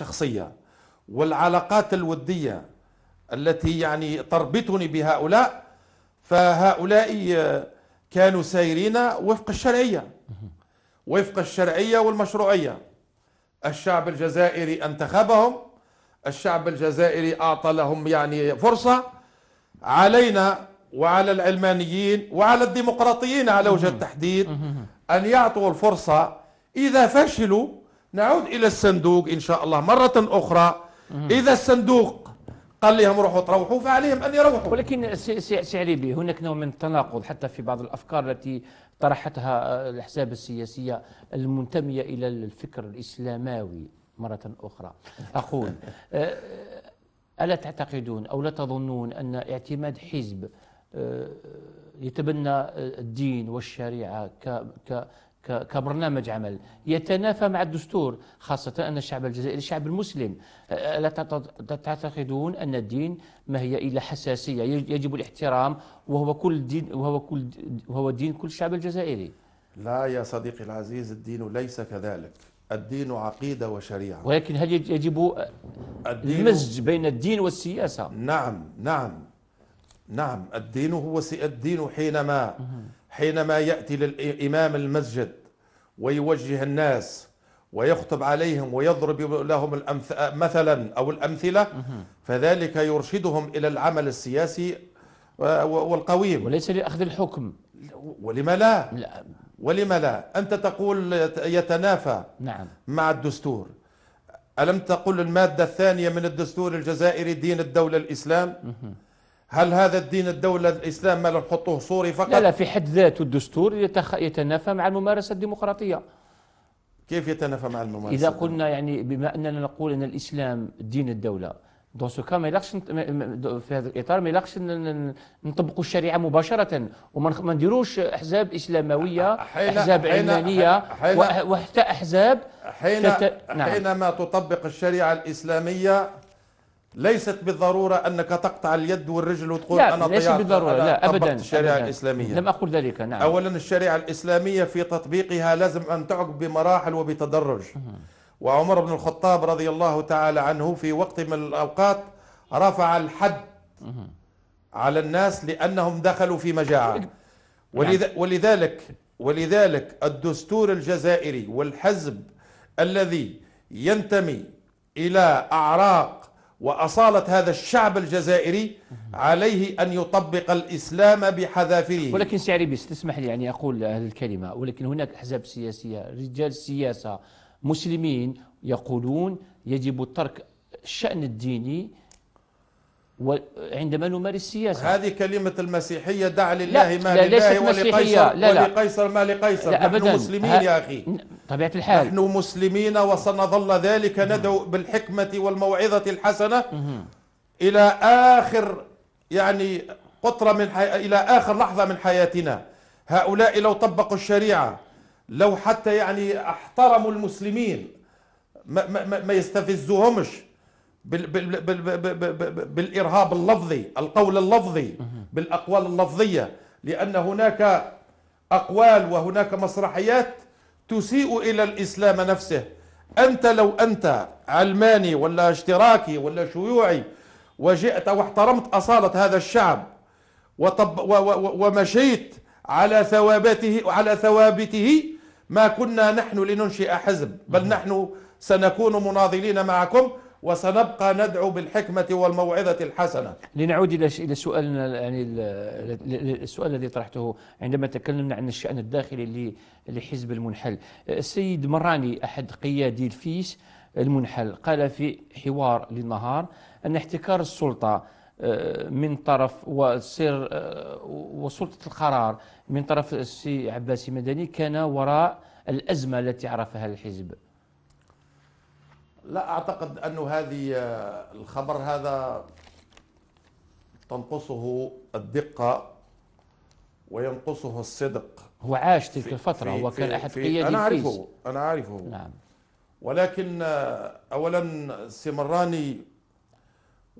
الشخصية والعلاقات الودية التي يعني تربطني بهؤلاء فهؤلاء آه، كانوا سايرين وفق الشرعية وفق الشرعية والمشروعية الشعب الجزائري انتخبهم الشعب الجزائري أعطى لهم يعني فرصة علينا وعلى العلمانيين وعلى الديمقراطيين على وجه التحديد أن يعطوا الفرصة إذا فشلوا نعود الى الصندوق ان شاء الله مره اخرى اذا الصندوق قال لهم روحوا تروحوا فعليهم ان يروحوا ولكن سعليبي هناك نوع من التناقض حتى في بعض الافكار التي طرحتها آه، الاحزاب السياسيه المنتميه الى الفكر الاسلاماوي مره اخرى اقول آه، الا تعتقدون او لا تظنون ان اعتماد حزب آه، يتبنى الدين والشريعه ك ك كبرنامج عمل يتنافى مع الدستور خاصة أن الشعب الجزائري الشعب المسلم لا تعتقدون أن الدين ما هي إلا حساسية يجب الاحترام وهو كل دين وهو كل وهو دين كل الشعب الجزائري لا يا صديقي العزيز الدين ليس كذلك الدين عقيدة وشريعة ولكن هل يجب المزج بين الدين والسياسة نعم نعم نعم الدين هو الدين حينما حينما يأتي للإمام المسجد ويوجه الناس ويخطب عليهم ويضرب لهم مثلا أو الأمثلة فذلك يرشدهم إلى العمل السياسي والقويم وليس لأخذ الحكم ولما لا, لا. ولما لا أنت تقول يتنافى نعم. مع الدستور ألم تقل المادة الثانية من الدستور الجزائري دين الدولة الإسلام مه. هل هذا الدين الدولة الإسلام ما نحطوه سوري فقط؟ لا لا في حد ذاته الدستور يتخ... يتنافى مع الممارسة الديمقراطية كيف يتنافى مع الممارسة؟ إذا قلنا يعني بما أننا نقول أن الإسلام دين الدولة دون سو ما يلاقش في هذا الاطار ما يلاقش نطبقوا الشريعه مباشره وما نديروش احزاب اسلامويه حين احزاب حين علمانيه حين وحتى احزاب حين تت... نعم. حينما تطبق الشريعه الاسلاميه ليست بالضروره انك تقطع اليد والرجل وتقول لا انا ليس بالضروره لا ابدا الشريعه أبداً الاسلاميه لم اقل ذلك نعم اولا الشريعه الاسلاميه في تطبيقها لازم ان تعقب بمراحل وبتدرج وعمر بن الخطاب رضي الله تعالى عنه في وقت من الاوقات رفع الحد على الناس لانهم دخلوا في مجاعه نعم. ولذلك ولذلك الدستور الجزائري والحزب الذي ينتمي الى اعراق وأصالة هذا الشعب الجزائري عليه أن يطبق الإسلام بحذافيره ولكن سعري عريبيس تسمح لي يعني أقول هذه الكلمة ولكن هناك أحزاب سياسية رجال سياسة مسلمين يقولون يجب ترك الشأن الديني وعندما نمارس السياسة هذه كلمة المسيحية دع لله لا ما لا لله ولقيصر, لا لا ما لقيصر لا نحن مسلمين يا أخي طبيعة الحال نحن مسلمين وسنظل ذلك ندعو بالحكمة والموعظة الحسنة إلى آخر يعني قطرة من حي... إلى آخر لحظة من حياتنا هؤلاء لو طبقوا الشريعة لو حتى يعني احترموا المسلمين ما, ما, ما يستفزوهمش بال بال بال بال بال بالارهاب اللفظي، القول اللفظي، بالاقوال اللفظيه، لان هناك اقوال وهناك مسرحيات تسيء الى الاسلام نفسه. انت لو انت علماني ولا اشتراكي ولا شيوعي وجئت واحترمت اصاله هذا الشعب وطب و و ومشيت على ثوابته على ثوابته ما كنا نحن لننشئ حزب، بل نحن سنكون مناضلين معكم وسنبقى ندعو بالحكمة والموعظة الحسنة لنعود إلى سؤالنا يعني السؤال الذي طرحته عندما تكلمنا عن الشأن الداخلي لحزب المنحل السيد مراني أحد قيادي الفيس المنحل قال في حوار للنهار أن احتكار السلطة آه، من طرف وسير آه، وسلطة القرار من طرف السي عباسي مدني كان وراء الأزمة التي عرفها الحزب لا اعتقد انه هذه آه، الخبر هذا تنقصه الدقه وينقصه الصدق هو عاش تلك الفتره هو كان احد قيادي انا اعرفه انا اعرفه نعم ولكن آه، اولا سمراني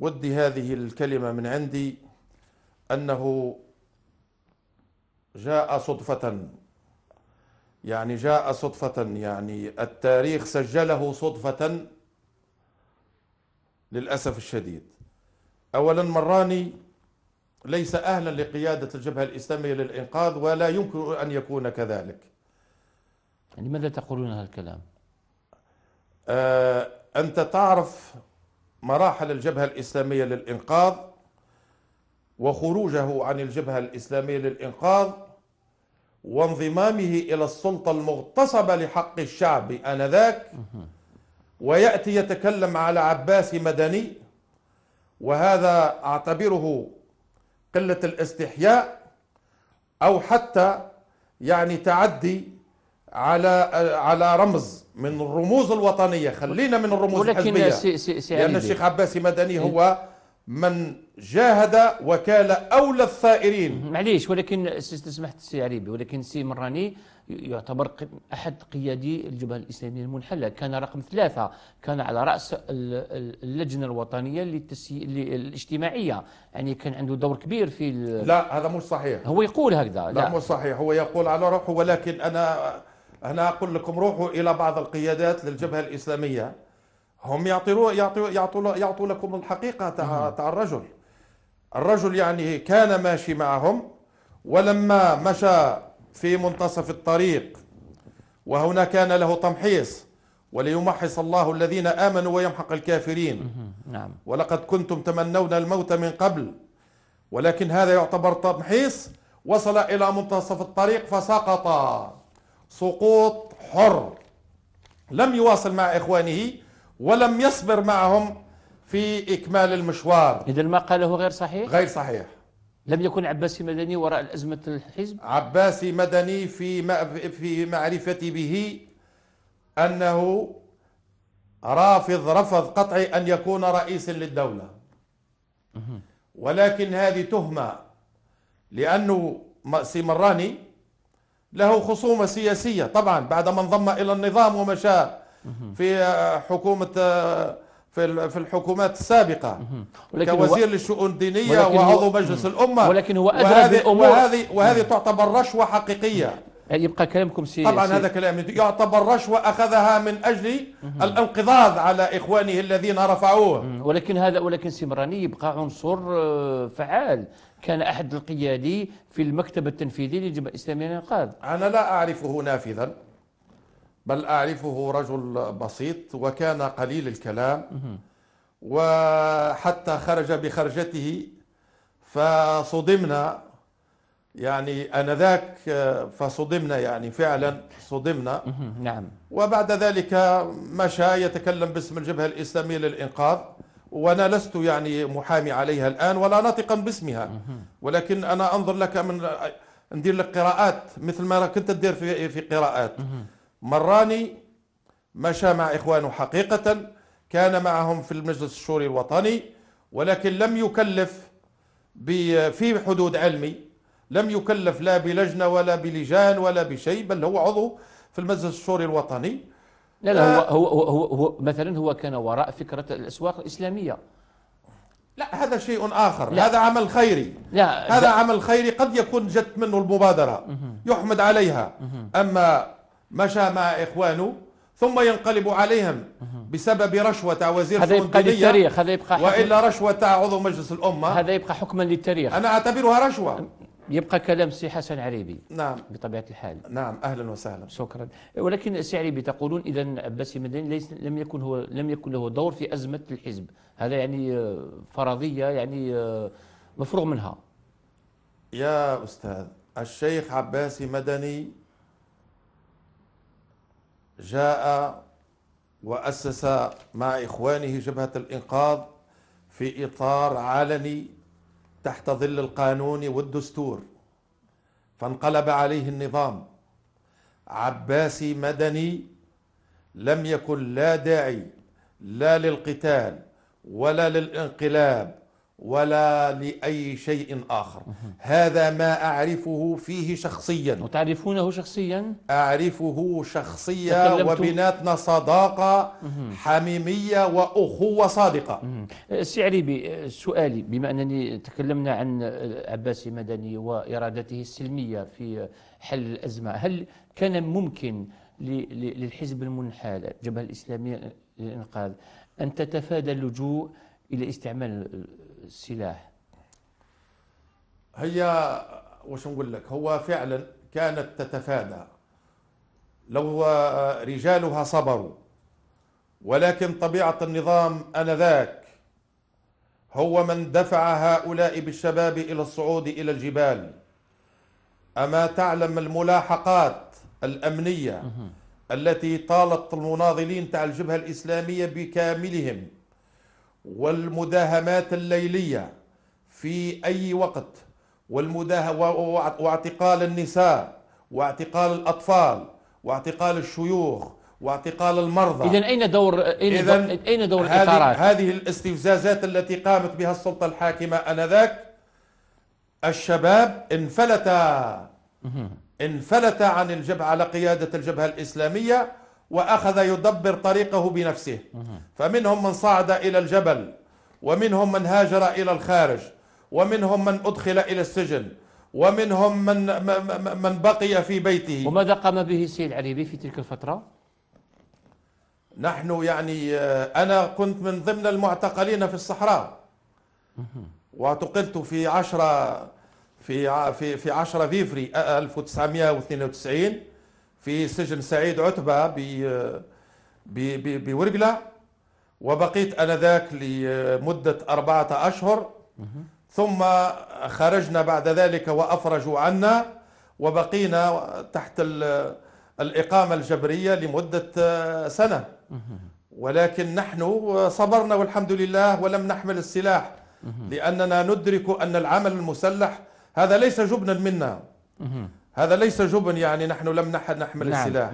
ودي هذه الكلمه من عندي انه جاء صدفه يعني جاء صدفة يعني التاريخ سجله صدفة للأسف الشديد أولا مراني ليس أهلا لقيادة الجبهة الإسلامية للإنقاذ ولا يمكن أن يكون كذلك لماذا يعني تقولون هذا الكلام؟ آه أنت تعرف مراحل الجبهة الإسلامية للإنقاذ وخروجه عن الجبهة الإسلامية للإنقاذ وانضمامه إلى السلطة المغتصبة لحق الشعب آنذاك ويأتي يتكلم على عباس مدني وهذا أعتبره قلة الاستحياء أو حتى يعني تعدي على على رمز من الرموز الوطنيه خلينا من الرموز الحزبيه سي سي سي لان الشيخ عباسي مدني إيه. هو من جاهد وكان اولى الثائرين معليش ولكن سمحت سي عريبي ولكن سي مراني يعتبر احد قيادي الجبهه الاسلاميه المنحله كان رقم ثلاثه كان على راس اللجنه الوطنيه للتسي... الاجتماعيه يعني كان عنده دور كبير في ال... لا هذا مش صحيح هو يقول هكذا لا, لا مش صحيح هو يقول على روحه ولكن انا انا اقول لكم روحوا الى بعض القيادات للجبهه الاسلاميه هم يعطوا يعطوا يعطوا يعطوا لكم الحقيقه تاع تاع الرجل الرجل يعني كان ماشي معهم ولما مشى في منتصف الطريق وهنا كان له تمحيص وليمحص الله الذين امنوا ويمحق الكافرين نعم ولقد كنتم تمنون الموت من قبل ولكن هذا يعتبر تمحيص وصل الى منتصف الطريق فسقط سقوط حر لم يواصل مع اخوانه ولم يصبر معهم في إكمال المشوار إذا ما قاله غير صحيح؟ غير صحيح لم يكن عباسي مدني وراء أزمة الحزب؟ عباسي مدني في في معرفتي به أنه رافض رفض قطعي أن يكون رئيسا للدولة ولكن هذه تهمة لأنه مراني له خصومة سياسية طبعا بعد ما انضم إلى النظام ومشى في آه، حكومه آه، في في الحكومات السابقه ولكن كوزير للشؤون الدينيه وعضو مجلس الامه ولكن هو ادرى وهذه بالامور وهذه وهذه تعتبر رشوه حقيقيه يعني يبقى كلامكم سي طبعا سي هذا كلام يعتبر رشوة أخذها من أجل الانقضاض على إخوانه الذين رفعوه ولكن هذا ولكن سمراني يبقى عنصر آه، فعال كان أحد القيادي في المكتب التنفيذي للجبهة الإسلامية للإنقاذ أنا لا أعرفه نافذا بل أعرفه رجل بسيط وكان قليل الكلام وحتى خرج بخرجته فصدمنا يعني انذاك فصدمنا يعني فعلا صدمنا نعم وبعد ذلك مشى يتكلم باسم الجبهه الاسلاميه للانقاذ وانا لست يعني محامي عليها الان ولا ناطقا باسمها ولكن انا انظر لك من ندير لك قراءات مثل ما كنت تدير في في قراءات مراني مشى مع إخوانه حقيقة كان معهم في المجلس الشوري الوطني ولكن لم يكلف في حدود علمي لم يكلف لا بلجنة ولا بلجان ولا بشيء بل هو عضو في المجلس الشوري الوطني لا لا هو, آه، هو, هو, هو مثلا هو كان وراء فكرة الأسواق الإسلامية لا هذا شيء آخر لا هذا عمل خيري لا هذا عمل خيري قد يكون جت منه المبادرة يحمد عليها أما مشى مع إخوانه ثم ينقلب عليهم بسبب رشوة تاع وزير هذا يبقى للتاريخ هذا يبقى وإلا رشوة تاع عضو مجلس الأمة هذا يبقى حكما للتاريخ أنا أعتبرها رشوة يبقى كلام السي حسن عريبي نعم بطبيعه الحال نعم اهلا وسهلا شكرا ولكن السي عريبي تقولون اذا عباس المدني ليس لم يكن هو لم يكن له دور في ازمه الحزب هذا يعني آه، فرضيه يعني آه، مفروغ منها يا استاذ الشيخ عباسي مدني جاء وأسس مع إخوانه جبهة الإنقاذ في إطار علني تحت ظل القانون والدستور فانقلب عليه النظام عباسي مدني لم يكن لا داعي لا للقتال ولا للانقلاب ولا لأي شيء آخر هذا ما أعرفه فيه شخصيا وتعرفونه شخصيا؟ أعرفه شخصيا وبناتنا صداقة حميمية وأخوة صادقة سعري سؤالي بما أنني تكلمنا عن عباسي مدني وإرادته السلمية في حل الأزمة هل كان ممكن للحزب المنحال الجبهة الإسلامية للإنقاذ أن تتفادى اللجوء إلى استعمال السلاح هي وش نقول لك هو فعلا كانت تتفادى لو رجالها صبروا ولكن طبيعة النظام أنذاك هو من دفع هؤلاء بالشباب إلى الصعود إلى الجبال أما تعلم الملاحقات الأمنية التي طالت المناضلين تاع الجبهة الإسلامية بكاملهم والمداهمات الليلية في أي وقت واعتقال النساء واعتقال الأطفال واعتقال الشيوخ واعتقال المرضى اذا اين دور اين إذن دور اين دور هذه, هذه الاستفزازات التي قامت بها السلطه الحاكمه انذاك الشباب انفلت انفلت عن الجبهه على قياده الجبهه الاسلاميه وأخذ يدبر طريقه بنفسه فمنهم من صعد إلى الجبل ومنهم من هاجر إلى الخارج ومنهم من أدخل إلى السجن ومنهم من من بقي في بيته وماذا قام به السيد العريبي في تلك الفترة؟ نحن يعني آه، أنا كنت من ضمن المعتقلين في الصحراء واعتقلت في 10 في في في 10 فيفري 1992 آه، آه، في سجن سعيد عتبة بورقلة وبقيت أنذاك لمدة أربعة أشهر ثم خرجنا بعد ذلك وأفرجوا عنا وبقينا تحت الإقامة الجبرية لمدة سنة ولكن نحن صبرنا والحمد لله ولم نحمل السلاح لأننا ندرك أن العمل المسلح هذا ليس جبنا منا هذا ليس جبن يعني نحن لم نحمل نعم. السلاح